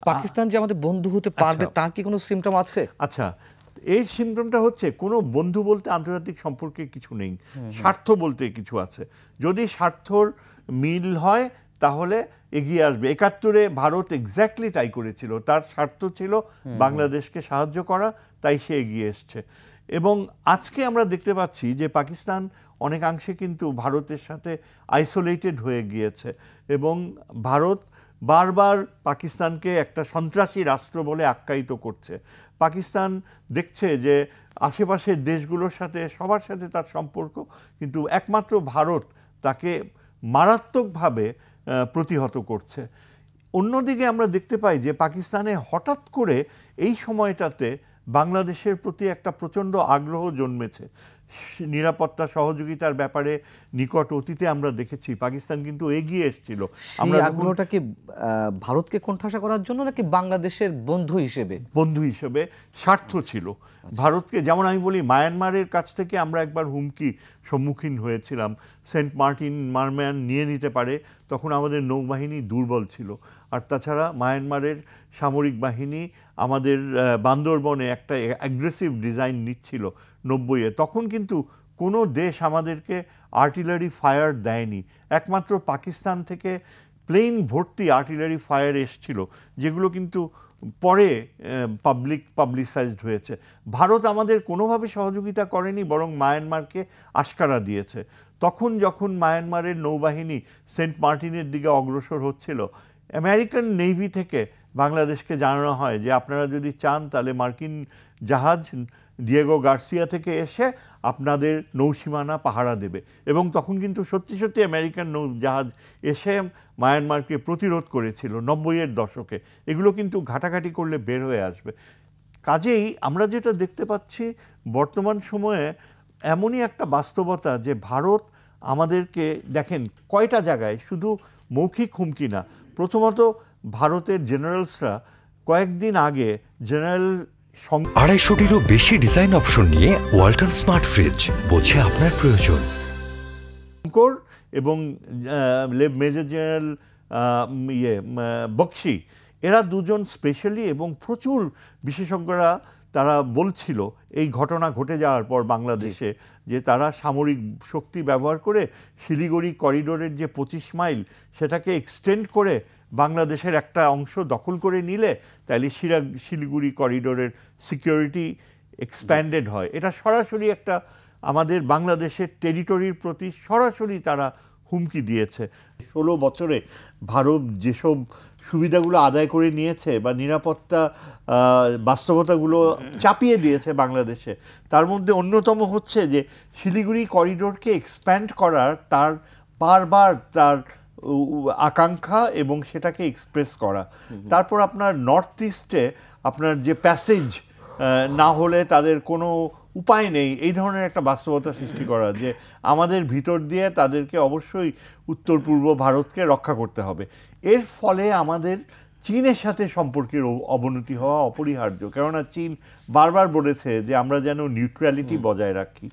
আচ্ছা। পাকিস্তান যে আমাদের বন্ধু হতে আচ্ছা। পারবে তার কি কোনো সিমটম আছে আচ্ছা এই সিমটমটা হচ্ছে কোনো বন্ধু বলতে আন্তর্জাতিক সম্পর্কে কিছু নেই স্বার্থ বলতে কিছু আছে যদি স্বার্থর মিল হয় তাহলে এগিয়ে আসবে একাত্তরে ভারত এক্স্যাক্টলি তাই করেছিল তার স্বার্থ ছিল বাংলাদেশকে সাহায্য করা তাই সে এগিয়ে এসছে এবং আজকে আমরা দেখতে পাচ্ছি যে পাকিস্তান অনেকাংশে কিন্তু ভারতের সাথে আইসোলেটেড হয়ে গিয়েছে এবং ভারত বারবার পাকিস্তানকে একটা সন্ত্রাসী রাষ্ট্র বলে আখ্যায়িত করছে পাকিস্তান দেখছে যে আশেপাশের দেশগুলোর সাথে সবার সাথে তার সম্পর্ক কিন্তু একমাত্র ভারত তাকে মারাত্মকভাবে প্রতিহত করছে অন্যদিকে আমরা দেখতে পাই যে পাকিস্তানে হঠাৎ করে এই সময়টাতে বাংলাদেশের প্রতি একটা প্রচণ্ড আগ্রহ জন্মেছে নিরাপত্তা সহযোগিতার ব্যাপারে নিকট অতীতে আমরা দেখেছি পাকিস্তান কিন্তু এগিয়ে এসেছিল আমরা আগ্রহটা কি ভারতকে কোণঠাসা করার জন্য নাকি বাংলাদেশের বন্ধু হিসেবে বন্ধু হিসেবে স্বার্থ ছিল ভারতকে যেমন আমি বলি মায়ানমারের কাছ থেকে আমরা একবার হুমকি সম্মুখীন হয়েছিলাম সেন্ট মার্টিন মারম্যান নিয়ে নিতে পারে তখন আমাদের নৌবাহিনী দুর্বল ছিল আর তাছাড়া মায়ানমারের সামরিক বাহিনী আমাদের বান্দরবনে একটা অ্যাগ্রেসিভ ডিজাইন নিচ্ছিল নব্বইয়ে তখন কিন্তু কোনো দেশ আমাদেরকে আর্টিলারি ফায়ার দেয়নি একমাত্র পাকিস্তান থেকে প্লেন ভর্তি আর্টিলারি ফায়ার এসছিল যেগুলো কিন্তু পরে পাবলিক পাবলিসাইজড হয়েছে ভারত আমাদের কোনোভাবে সহযোগিতা করেনি বরং মায়ানমারকে আশকারা দিয়েছে তখন যখন মায়ানমারের নৌবাহিনী সেন্ট মার্টিনের দিকে অগ্রসর হচ্ছিল আমেরিকান নেভি থেকে বাংলাদেশকে জানানো হয় যে আপনারা যদি চান তাহলে মার্কিন জাহাজ ডিয়েগো গার্সিয়া থেকে এসে আপনাদের নৌসীমানা পাহারা দেবে এবং তখন কিন্তু সত্যি সত্যি আমেরিকান নৌ জাহাজ এসে মায়ানমারকে প্রতিরোধ করেছিল নব্বইয়ের দশকে এগুলো কিন্তু ঘাটাঘাটি করলে বের হয়ে আসবে কাজেই আমরা যেটা দেখতে পাচ্ছি বর্তমান সময়ে এমনই একটা বাস্তবতা যে ভারত আমাদেরকে দেখেন কয়টা জায়গায় শুধু মৌখিক হুমকি না প্রথমত ভারতের জেনারেলসরা কয়েকদিন আগে জেনারেল আড়াইশোটিরও বেশি ডিজাইন অপশন নিয়ে ওয়াল্টন স্মার্ট ফ্রিজ বোঝে আপনার প্রয়োজন শঙ্কর এবং মেজর জেনারেল ইয়ে বক্সি এরা দুজন স্পেশালি এবং প্রচুর বিশেষজ্ঞরা তারা বলছিল এই ঘটনা ঘটে যাওয়ার পর বাংলাদেশে যে তারা সামরিক শক্তি ব্যবহার করে শিলিগুড়ি করিডোরের যে পঁচিশ মাইল সেটাকে এক্সটেন্ড করে বাংলাদেশের একটা অংশ দখল করে নিলে তাহলে শিরা শিলিগুড়ি করিডোরের সিকিউরিটি এক্সপ্যান্ডেড হয় এটা সরাসরি একটা আমাদের বাংলাদেশের টেরিটরির প্রতি সরাসরি তারা হুমকি দিয়েছে ষোলো বছরে ভারত যেসব সুবিধাগুলো আদায় করে নিয়েছে বা নিরাপত্তা বাস্তবতাগুলো চাপিয়ে দিয়েছে বাংলাদেশে তার মধ্যে অন্যতম হচ্ছে যে শিলিগুড়ি করিডোরকে এক্সপ্যান্ড করার তার বারবার তার আকাঙ্ক্ষা এবং সেটাকে এক্সপ্রেস করা তারপর আপনার নর্থ ইস্টে আপনার যে প্যাসেজ না হলে তাদের কোনো উপায় নেই এই ধরনের একটা বাস্তবতা সৃষ্টি করা যে আমাদের ভিতর দিয়ে তাদেরকে অবশ্যই উত্তর পূর্ব ভারতকে রক্ষা করতে হবে এর ফলে আমাদের চীনের সাথে সম্পর্কের অবনতি হওয়া অপরিহার্য কেননা চীন বারবার বলেছে যে আমরা যেন নিউট্রালিটি বজায় রাখি